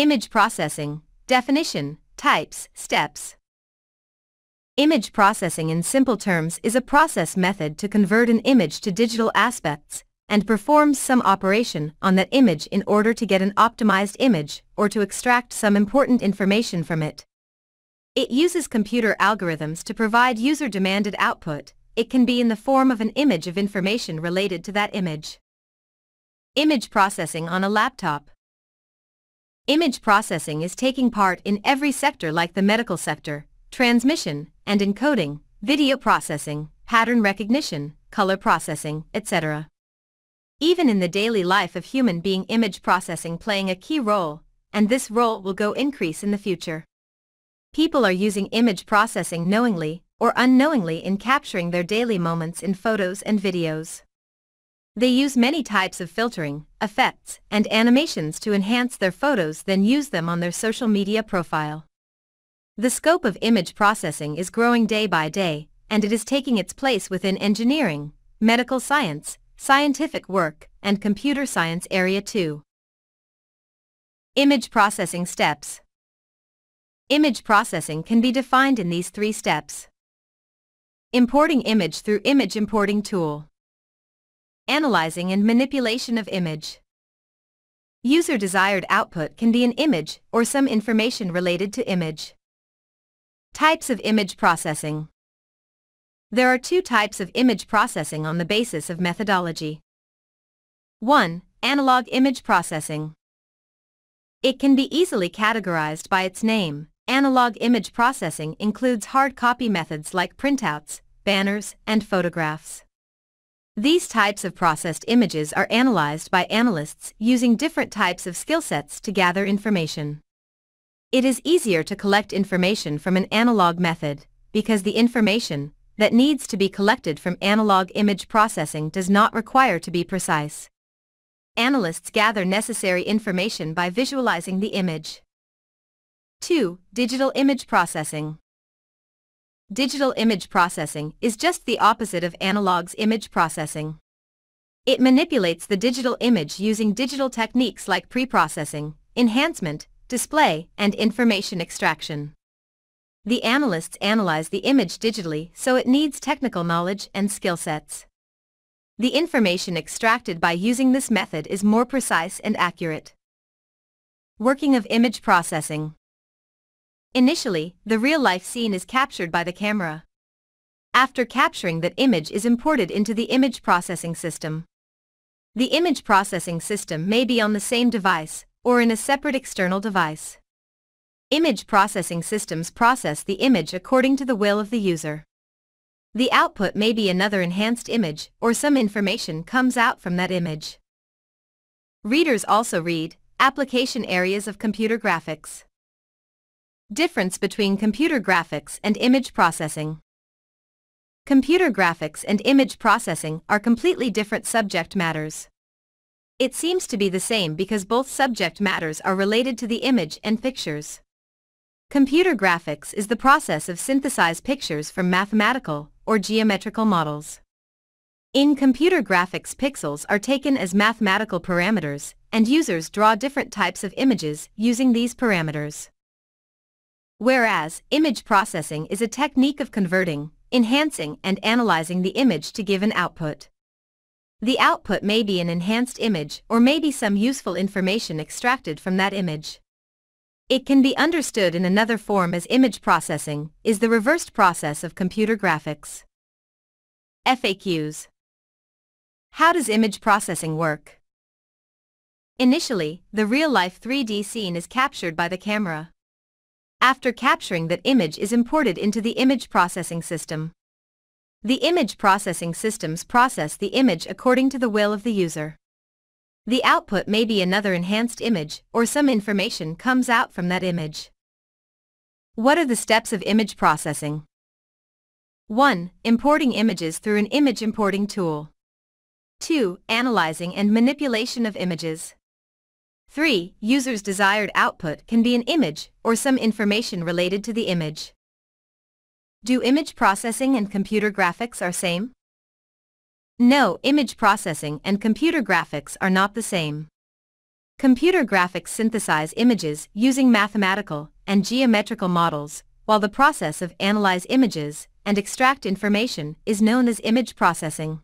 Image processing, definition, types, steps. Image processing in simple terms is a process method to convert an image to digital aspects and performs some operation on that image in order to get an optimized image or to extract some important information from it. It uses computer algorithms to provide user-demanded output. It can be in the form of an image of information related to that image. Image processing on a laptop. Image processing is taking part in every sector like the medical sector, transmission, and encoding, video processing, pattern recognition, color processing, etc. Even in the daily life of human being image processing playing a key role, and this role will go increase in the future. People are using image processing knowingly or unknowingly in capturing their daily moments in photos and videos. They use many types of filtering, effects, and animations to enhance their photos then use them on their social media profile. The scope of image processing is growing day by day, and it is taking its place within engineering, medical science, scientific work, and computer science area too. Image processing steps. Image processing can be defined in these three steps. Importing image through image importing tool analyzing and manipulation of image. User-desired output can be an image or some information related to image. Types of image processing. There are two types of image processing on the basis of methodology. 1. Analog image processing. It can be easily categorized by its name. Analog image processing includes hard copy methods like printouts, banners, and photographs. These types of processed images are analyzed by analysts using different types of skill sets to gather information. It is easier to collect information from an analog method, because the information that needs to be collected from analog image processing does not require to be precise. Analysts gather necessary information by visualizing the image. 2. Digital image processing. Digital image processing is just the opposite of analog's image processing. It manipulates the digital image using digital techniques like preprocessing, enhancement, display, and information extraction. The analysts analyze the image digitally so it needs technical knowledge and skill sets. The information extracted by using this method is more precise and accurate. Working of image processing Initially, the real-life scene is captured by the camera. After capturing that image is imported into the image processing system. The image processing system may be on the same device, or in a separate external device. Image processing systems process the image according to the will of the user. The output may be another enhanced image, or some information comes out from that image. Readers also read application areas of computer graphics. Difference between computer graphics and image processing. Computer graphics and image processing are completely different subject matters. It seems to be the same because both subject matters are related to the image and pictures. Computer graphics is the process of synthesize pictures from mathematical or geometrical models. In computer graphics pixels are taken as mathematical parameters, and users draw different types of images using these parameters. Whereas, image processing is a technique of converting, enhancing and analyzing the image to give an output. The output may be an enhanced image or may be some useful information extracted from that image. It can be understood in another form as image processing is the reversed process of computer graphics. FAQs How does image processing work? Initially, the real-life 3D scene is captured by the camera. After capturing that image is imported into the image processing system. The image processing systems process the image according to the will of the user. The output may be another enhanced image or some information comes out from that image. What are the steps of image processing? 1. Importing images through an image importing tool. 2. Analyzing and manipulation of images. 3. User's desired output can be an image or some information related to the image. Do image processing and computer graphics are same? No, image processing and computer graphics are not the same. Computer graphics synthesize images using mathematical and geometrical models, while the process of analyze images and extract information is known as image processing.